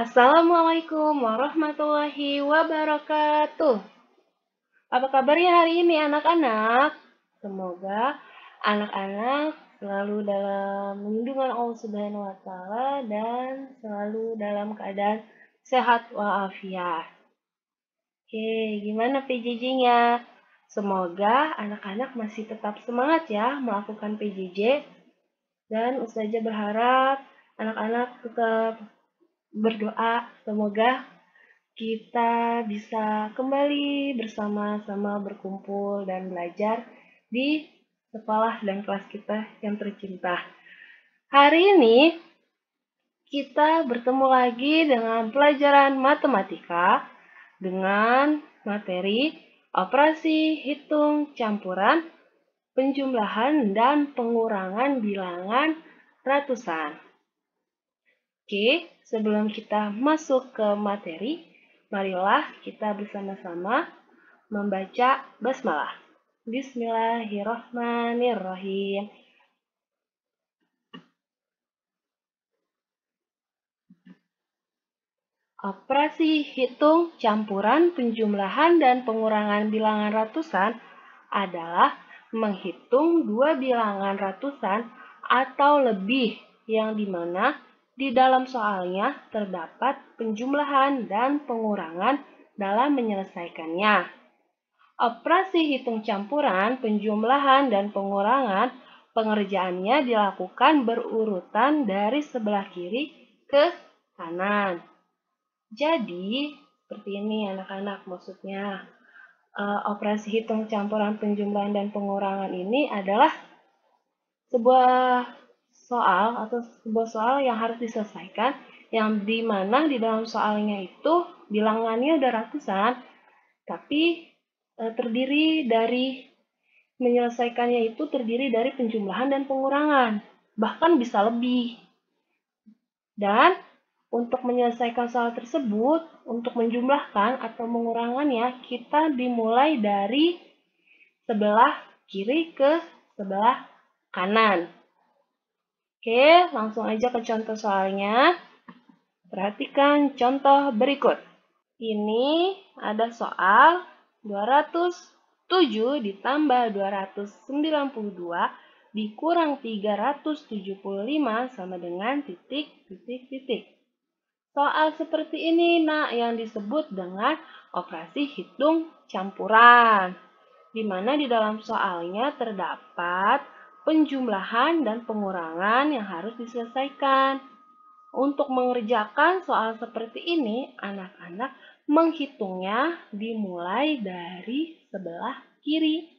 Assalamualaikum warahmatullahi wabarakatuh. Apa kabarnya hari ini anak-anak? Semoga anak-anak selalu dalam lindungan Allah Subhanahu wa taala dan selalu dalam keadaan sehat walafiat. Oke, gimana PJJ-nya? Semoga anak-anak masih tetap semangat ya melakukan PJJ dan Ustazah berharap anak-anak tetap berdoa semoga kita bisa kembali bersama-sama berkumpul dan belajar di sekolah dan kelas kita yang tercinta. Hari ini kita bertemu lagi dengan pelajaran matematika dengan materi operasi hitung campuran, penjumlahan, dan pengurangan bilangan ratusan. Oke, sebelum kita masuk ke materi, marilah kita bersama-sama membaca basmalah. Bismillahirrahmanirrahim. Operasi hitung campuran penjumlahan dan pengurangan bilangan ratusan adalah menghitung dua bilangan ratusan atau lebih yang dimana di dalam soalnya terdapat penjumlahan dan pengurangan dalam menyelesaikannya. Operasi hitung campuran, penjumlahan, dan pengurangan pengerjaannya dilakukan berurutan dari sebelah kiri ke kanan. Jadi, seperti ini anak-anak maksudnya. E, operasi hitung campuran penjumlahan dan pengurangan ini adalah sebuah soal atau sebuah soal yang harus diselesaikan yang dimana di dalam soalnya itu bilangannya udah ratusan tapi e, terdiri dari menyelesaikannya itu terdiri dari penjumlahan dan pengurangan bahkan bisa lebih dan untuk menyelesaikan soal tersebut untuk menjumlahkan atau mengurangannya kita dimulai dari sebelah kiri ke sebelah kanan Oke, langsung aja ke contoh soalnya. Perhatikan contoh berikut. Ini ada soal 207 ditambah 292 dikurang 375 sama dengan titik, titik, titik. Soal seperti ini, nak, yang disebut dengan operasi hitung campuran. Di mana di dalam soalnya terdapat penjumlahan dan pengurangan yang harus diselesaikan. Untuk mengerjakan soal seperti ini, anak-anak menghitungnya dimulai dari sebelah kiri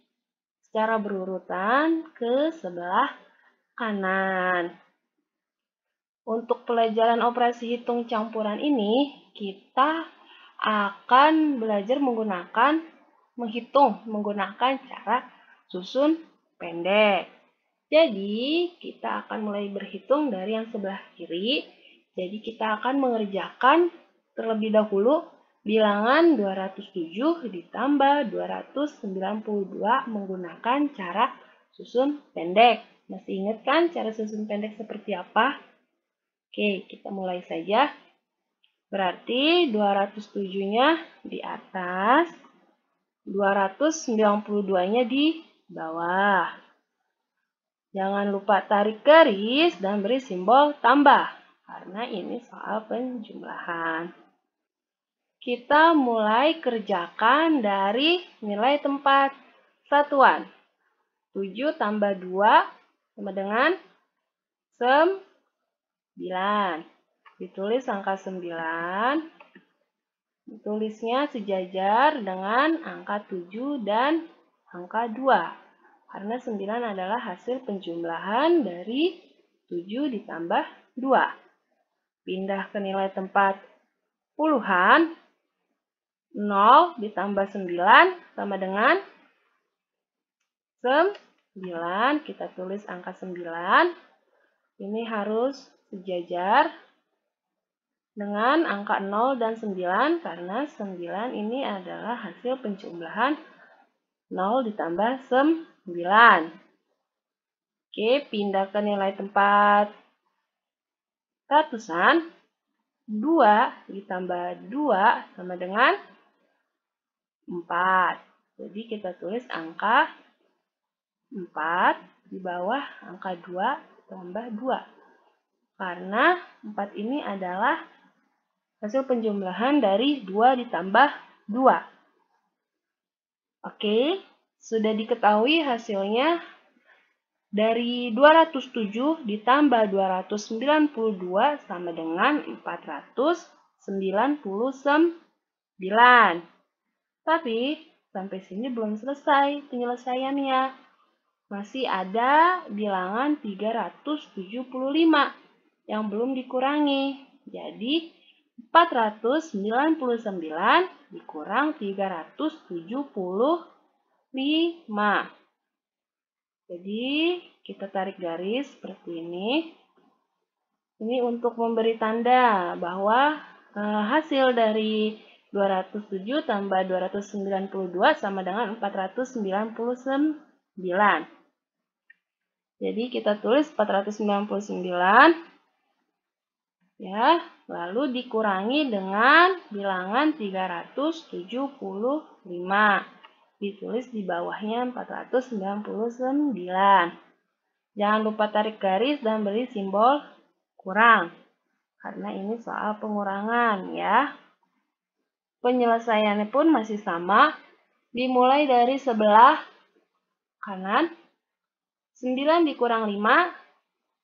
secara berurutan ke sebelah kanan. Untuk pelajaran operasi hitung campuran ini, kita akan belajar menggunakan menghitung menggunakan cara susun pendek. Jadi, kita akan mulai berhitung dari yang sebelah kiri. Jadi, kita akan mengerjakan terlebih dahulu bilangan 207 ditambah 292 menggunakan cara susun pendek. Masih ingat kan cara susun pendek seperti apa? Oke, kita mulai saja. Berarti 207-nya di atas, 292-nya di bawah. Jangan lupa tarik garis dan beri simbol tambah, karena ini soal penjumlahan. Kita mulai kerjakan dari nilai tempat satuan. 7 tambah 2 sama dengan 9. Ditulis angka 9. Ditulisnya sejajar dengan angka 7 dan angka 2. Karena 9 adalah hasil penjumlahan dari 7 ditambah 2. Pindah ke nilai tempat puluhan. 0 ditambah 9 sama dengan 9. Kita tulis angka 9. Ini harus sejajar dengan angka 0 dan 9 karena 9 ini adalah hasil penjumlahan 0 ditambah 9. Oke, pindah ke nilai tempat ratusan. 2 ditambah 2 sama dengan 4. Jadi kita tulis angka 4 di bawah angka 2 tambah 2. Karena 4 ini adalah hasil penjumlahan dari 2 ditambah 2. Oke, sudah diketahui hasilnya dari 207 ditambah 292 sama dengan 499. Tapi sampai sini belum selesai penyelesaiannya. Masih ada bilangan 375 yang belum dikurangi. Jadi 499 dikurang 375. Jadi, kita tarik garis seperti ini. Ini untuk memberi tanda bahwa eh, hasil dari 207 tambah 292 sama dengan 499. Jadi, kita tulis 499 ya, lalu dikurangi dengan bilangan 375. Ditulis di bawahnya 499. Jangan lupa tarik garis dan beri simbol kurang. Karena ini soal pengurangan ya. Penyelesaiannya pun masih sama. Dimulai dari sebelah kanan. 9 dikurang 5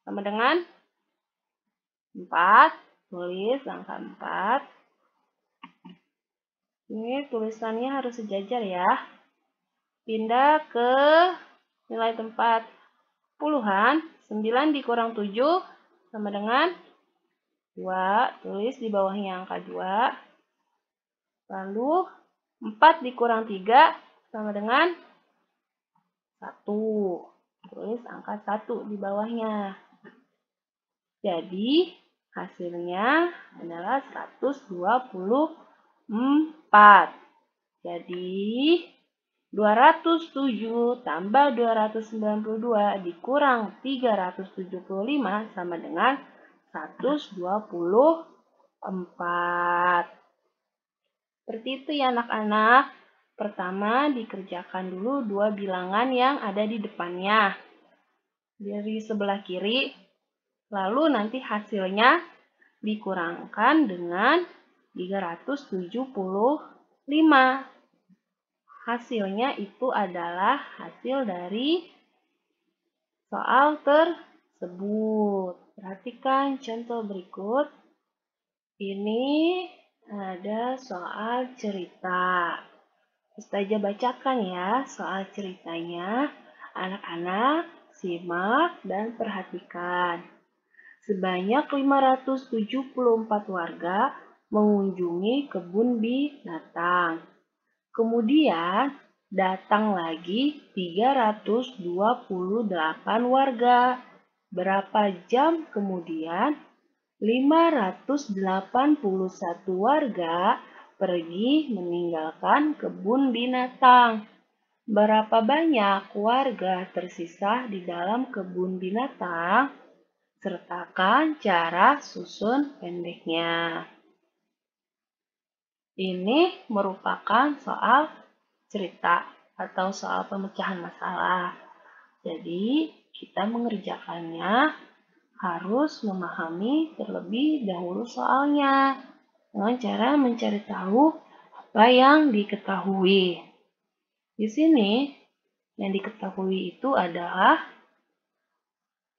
sama dengan 4. Tulis angka 4. Ini tulisannya harus sejajar ya. Pindah ke nilai tempat puluhan. 9 dikurang 7 sama dengan 2. Tulis di bawahnya angka 2. Lalu 4 dikurang 3 sama dengan 1. Tulis angka 1 di bawahnya. Jadi hasilnya adalah 124. Jadi 207 tambah 292 dikurang 375 sama dengan 124. Seperti itu ya anak-anak. Pertama dikerjakan dulu dua bilangan yang ada di depannya. Dari sebelah kiri Lalu nanti hasilnya dikurangkan dengan 375. Hasilnya itu adalah hasil dari soal tersebut. Perhatikan contoh berikut. Ini ada soal cerita. Ustazah bacakan ya soal ceritanya. Anak-anak simak dan perhatikan sebanyak 574 warga mengunjungi kebun binatang. Kemudian datang lagi 328 warga. Berapa jam kemudian? 581 warga pergi meninggalkan kebun binatang. Berapa banyak warga tersisa di dalam kebun binatang? sertakan cara susun pendeknya. Ini merupakan soal cerita atau soal pemecahan masalah. Jadi, kita mengerjakannya harus memahami terlebih dahulu soalnya dengan cara mencari tahu apa yang diketahui. Di sini, yang diketahui itu adalah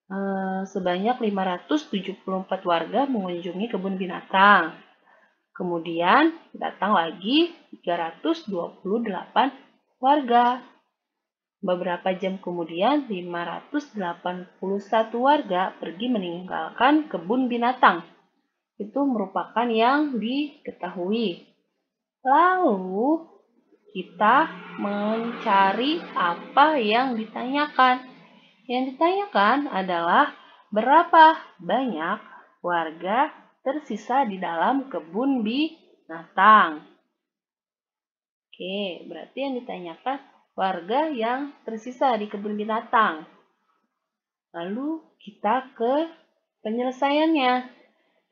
Eh, sebanyak 574 warga mengunjungi kebun binatang. Kemudian datang lagi 328 warga. Beberapa jam kemudian 581 warga pergi meninggalkan kebun binatang. Itu merupakan yang diketahui. Lalu kita mencari apa yang ditanyakan yang ditanyakan adalah berapa banyak warga tersisa di dalam kebun binatang. Oke, berarti yang ditanyakan warga yang tersisa di kebun binatang. Lalu kita ke penyelesaiannya.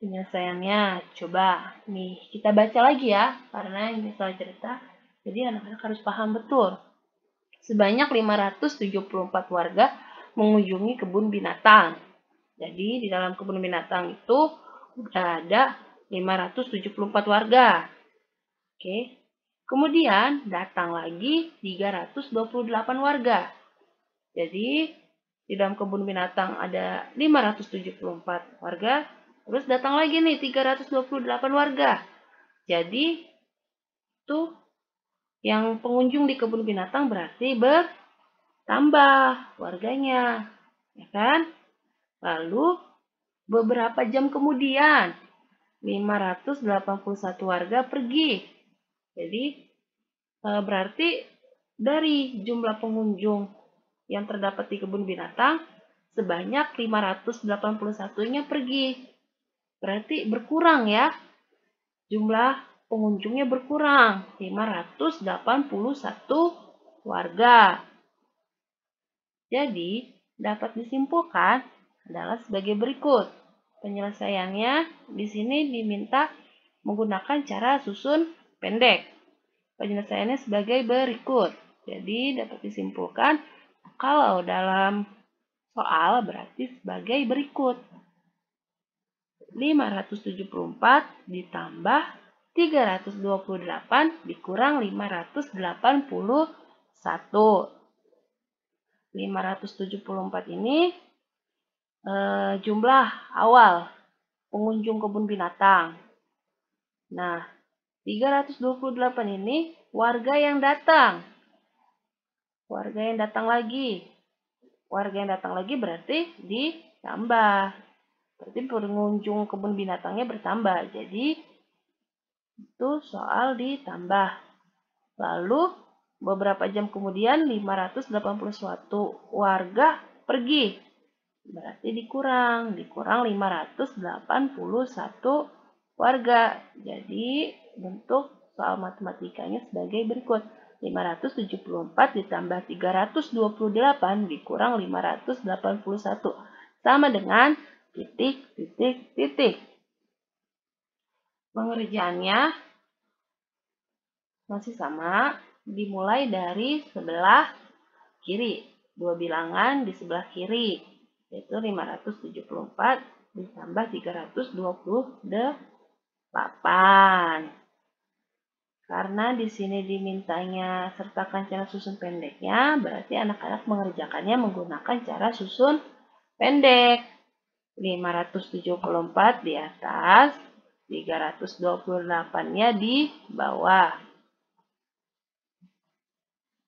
Penyelesaiannya, coba nih kita baca lagi ya, karena ini soal cerita. Jadi anak-anak harus paham betul. Sebanyak 574 warga mengunjungi kebun binatang. Jadi di dalam kebun binatang itu sudah ada 574 warga. Oke. Kemudian datang lagi 328 warga. Jadi di dalam kebun binatang ada 574 warga, terus datang lagi nih 328 warga. Jadi tuh yang pengunjung di kebun binatang berarti ber tambah warganya, ya kan? Lalu beberapa jam kemudian 581 warga pergi. Jadi e, berarti dari jumlah pengunjung yang terdapat di kebun binatang sebanyak 581-nya pergi. Berarti berkurang ya. Jumlah pengunjungnya berkurang 581 warga. Jadi, dapat disimpulkan adalah sebagai berikut. Penyelesaiannya di sini diminta menggunakan cara susun pendek. Penyelesaiannya sebagai berikut. Jadi, dapat disimpulkan kalau dalam soal berarti sebagai berikut. 574 ditambah 328 dikurang 581 574 ini e, jumlah awal pengunjung kebun binatang. Nah, 328 ini warga yang datang. Warga yang datang lagi. Warga yang datang lagi berarti ditambah. Berarti pengunjung kebun binatangnya bertambah. Jadi, itu soal ditambah. Lalu, Beberapa jam kemudian 581 warga pergi. Berarti dikurang, dikurang 581 warga. Jadi bentuk soal matematikanya sebagai berikut. 574 ditambah 328 dikurang 581 sama dengan titik, titik, titik. Pengerjaannya masih sama, dimulai dari sebelah kiri. Dua bilangan di sebelah kiri, yaitu 574 ditambah 328. Karena di sini dimintanya sertakan cara susun pendeknya, berarti anak-anak mengerjakannya menggunakan cara susun pendek. 574 di atas, 328-nya di bawah.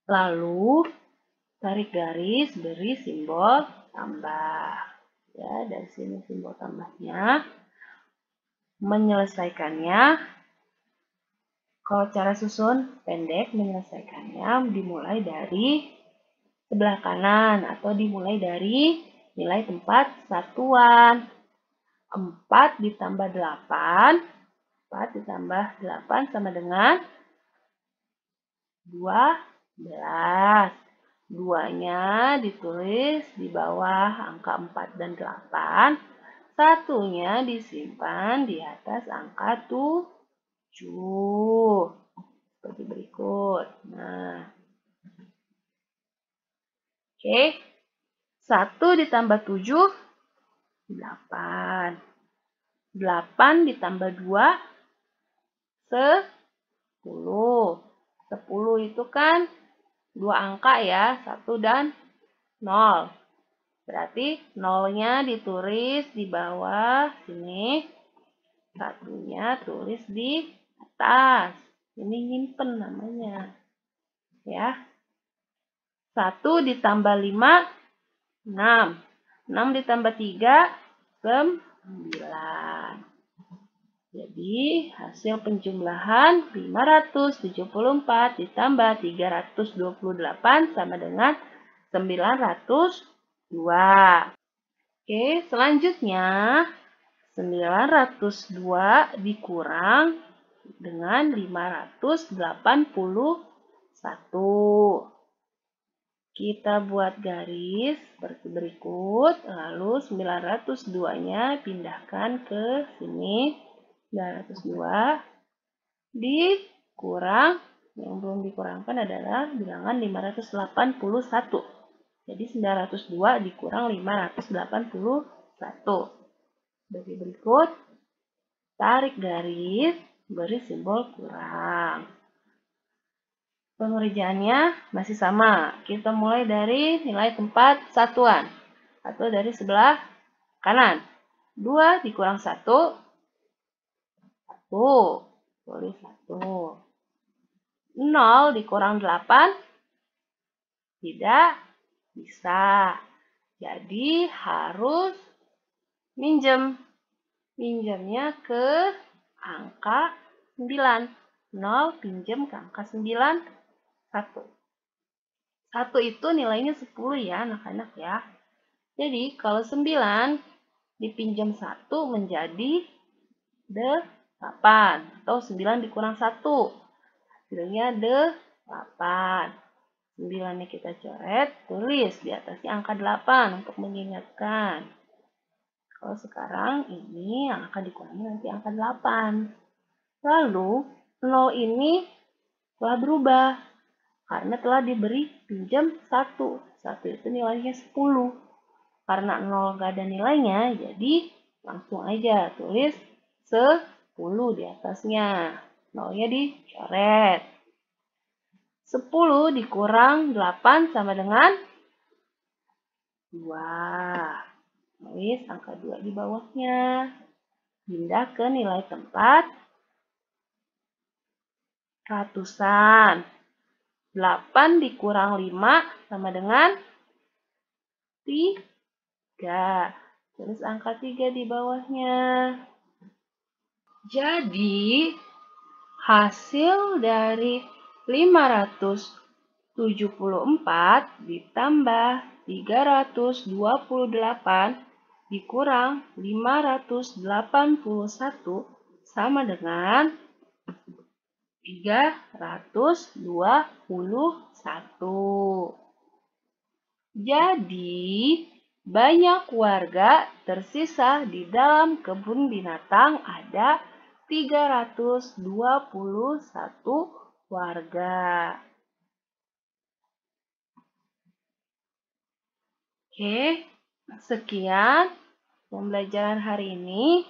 Lalu tarik garis, beri simbol tambah. Ya, dan sini simbol tambahnya. Menyelesaikannya, kalau cara susun pendek menyelesaikannya dimulai dari sebelah kanan atau dimulai dari nilai tempat satuan. 4 ditambah 8, 4 ditambah 8 sama dengan 2 11. Duanya ditulis di bawah angka 4 dan 8. Satunya disimpan di atas angka 7. Seperti berikut. Nah. Oke. Okay. 1 ditambah 7, 8. 8 ditambah 2, 10. 10 itu kan dua angka ya, satu dan nol Berarti nolnya ditulis di bawah sini, satunya tulis di atas. Ini nyimpen namanya. Ya. satu ditambah lima enam enam ditambah 3, 9. Jadi hasil penjumlahan 574 ditambah 328 sama dengan 902. Oke, selanjutnya 902 dikurang dengan 581 kita buat garis seperti berikut lalu 902 nya pindahkan ke sini 902 nah, dikurang yang belum dikurangkan adalah bilangan 581. Jadi 902 dikurang 581. Bagi berikut, tarik garis, beri simbol kurang. Pengerjaannya masih sama. Kita mulai dari nilai tempat satuan. Atau dari sebelah kanan. 2 dikurang 1 1. tulis 1. 0 dikurang 8 tidak bisa. Jadi harus minjem. Minjemnya ke angka 9. 0 pinjem ke angka 9, 1. 1 itu nilainya 10 ya anak-anak ya. Jadi kalau 9 dipinjam 1 menjadi 8. 8 atau 9 dikurang 1 hasilnya D8 9 nya kita coret, tulis di atasnya angka 8 untuk mengingatkan. Kalau sekarang ini yang akan dikurangi nanti angka 8. Lalu 0 ini telah berubah karena telah diberi pinjam 1. 1 itu nilainya 10. Karena 0 gak ada nilainya, jadi langsung aja tulis 10. 10 di atasnya. Nolnya dicoret. 10 dikurang 8 sama dengan 2. Tulis angka 2 di bawahnya. Pindah ke nilai tempat. Ratusan. 8 dikurang 5 sama dengan 3. Tulis angka 3 di bawahnya. Jadi, hasil dari 574 ditambah 328 dikurang 581 sama dengan 321. Jadi, banyak warga tersisa di dalam kebun binatang ada 321 warga. Oke, sekian pembelajaran hari ini.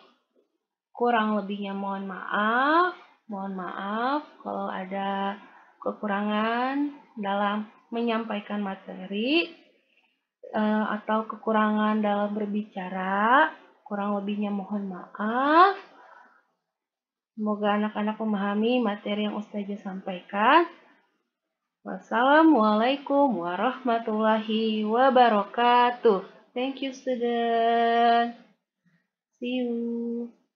Kurang lebihnya mohon maaf. Mohon maaf kalau ada kekurangan dalam menyampaikan materi uh, atau kekurangan dalam berbicara. Kurang lebihnya mohon maaf. Semoga anak-anak memahami materi yang Ustazah sampaikan. Wassalamualaikum warahmatullahi wabarakatuh. Thank you, student. See you.